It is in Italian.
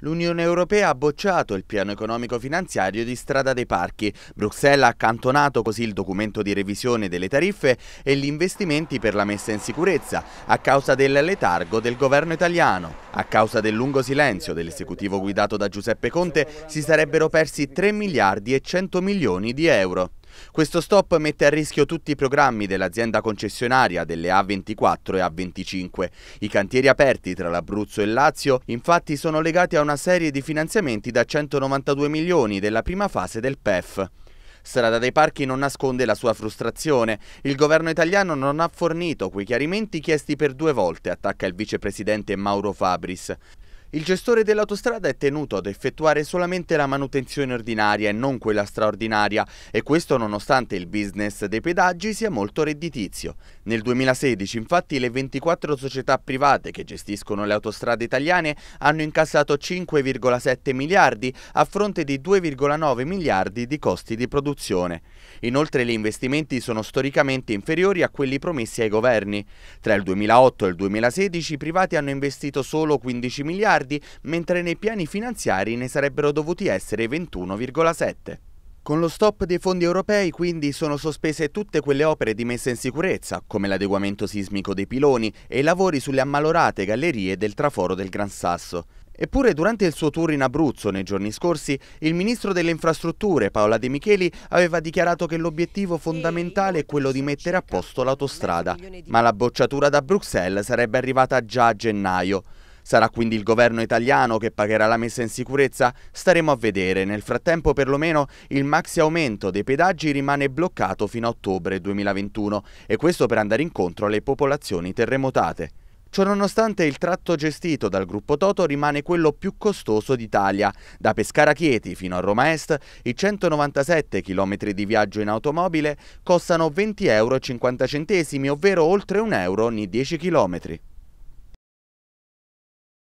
L'Unione Europea ha bocciato il piano economico-finanziario di Strada dei Parchi. Bruxelles ha accantonato così il documento di revisione delle tariffe e gli investimenti per la messa in sicurezza a causa del letargo del governo italiano. A causa del lungo silenzio dell'esecutivo guidato da Giuseppe Conte si sarebbero persi 3 miliardi e 100 milioni di euro. Questo stop mette a rischio tutti i programmi dell'azienda concessionaria delle A24 e A25. I cantieri aperti tra l'Abruzzo e il Lazio infatti sono legati a una serie di finanziamenti da 192 milioni della prima fase del PEF. Strada dei Parchi non nasconde la sua frustrazione. Il governo italiano non ha fornito quei chiarimenti chiesti per due volte, attacca il vicepresidente Mauro Fabris. Il gestore dell'autostrada è tenuto ad effettuare solamente la manutenzione ordinaria e non quella straordinaria e questo nonostante il business dei pedaggi sia molto redditizio. Nel 2016 infatti le 24 società private che gestiscono le autostrade italiane hanno incassato 5,7 miliardi a fronte di 2,9 miliardi di costi di produzione. Inoltre gli investimenti sono storicamente inferiori a quelli promessi ai governi. Tra il 2008 e il 2016 i privati hanno investito solo 15 miliardi miliardi, mentre nei piani finanziari ne sarebbero dovuti essere 21,7. Con lo stop dei fondi europei quindi sono sospese tutte quelle opere di messa in sicurezza, come l'adeguamento sismico dei piloni e i lavori sulle ammalorate gallerie del traforo del Gran Sasso. Eppure durante il suo tour in Abruzzo nei giorni scorsi, il ministro delle infrastrutture Paola De Micheli aveva dichiarato che l'obiettivo fondamentale è quello di mettere a posto l'autostrada, ma la bocciatura da Bruxelles sarebbe arrivata già a gennaio. Sarà quindi il governo italiano che pagherà la messa in sicurezza? Staremo a vedere. Nel frattempo perlomeno il maxi aumento dei pedaggi rimane bloccato fino a ottobre 2021 e questo per andare incontro alle popolazioni terremotate. Ciononostante il tratto gestito dal gruppo Toto rimane quello più costoso d'Italia. Da Pescara Chieti fino a Roma Est, i 197 km di viaggio in automobile costano 20,50 euro, ovvero oltre 1 euro ogni 10 km.